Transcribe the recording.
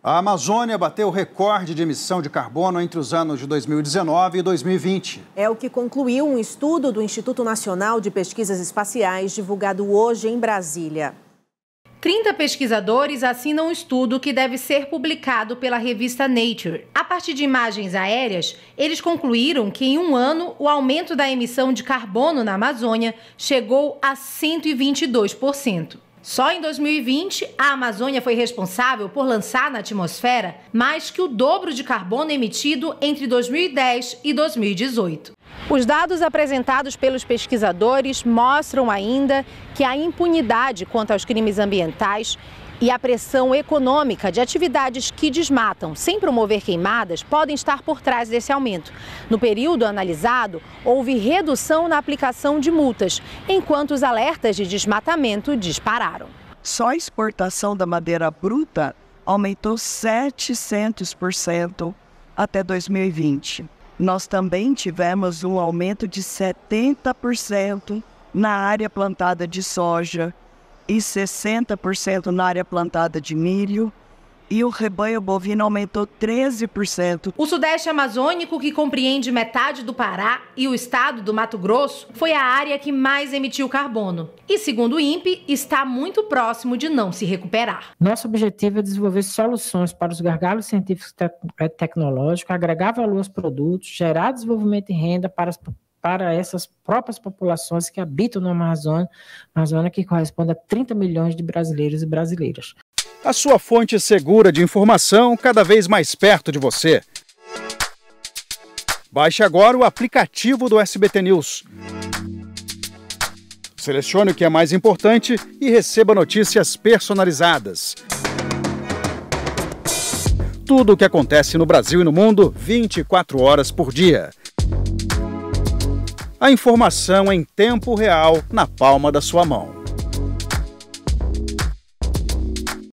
A Amazônia bateu recorde de emissão de carbono entre os anos de 2019 e 2020. É o que concluiu um estudo do Instituto Nacional de Pesquisas Espaciais divulgado hoje em Brasília. 30 pesquisadores assinam um estudo que deve ser publicado pela revista Nature. A partir de imagens aéreas, eles concluíram que em um ano o aumento da emissão de carbono na Amazônia chegou a 122%. Só em 2020, a Amazônia foi responsável por lançar na atmosfera mais que o dobro de carbono emitido entre 2010 e 2018. Os dados apresentados pelos pesquisadores mostram ainda que a impunidade quanto aos crimes ambientais e a pressão econômica de atividades que desmatam sem promover queimadas podem estar por trás desse aumento. No período analisado, houve redução na aplicação de multas, enquanto os alertas de desmatamento dispararam. Só a exportação da madeira bruta aumentou 700% até 2020. Nós também tivemos um aumento de 70% na área plantada de soja, e 60% na área plantada de milho, e o rebanho bovino aumentou 13%. O Sudeste Amazônico, que compreende metade do Pará e o estado do Mato Grosso, foi a área que mais emitiu carbono. E, segundo o INPE, está muito próximo de não se recuperar. Nosso objetivo é desenvolver soluções para os gargalos científicos e eh, tecnológicos, agregar valor aos produtos, gerar desenvolvimento e renda para as para essas próprias populações que habitam na Amazônia, Amazônia que corresponde a 30 milhões de brasileiros e brasileiras. A sua fonte segura de informação cada vez mais perto de você. Baixe agora o aplicativo do SBT News. Selecione o que é mais importante e receba notícias personalizadas. Tudo o que acontece no Brasil e no mundo, 24 horas por dia a informação em tempo real na palma da sua mão.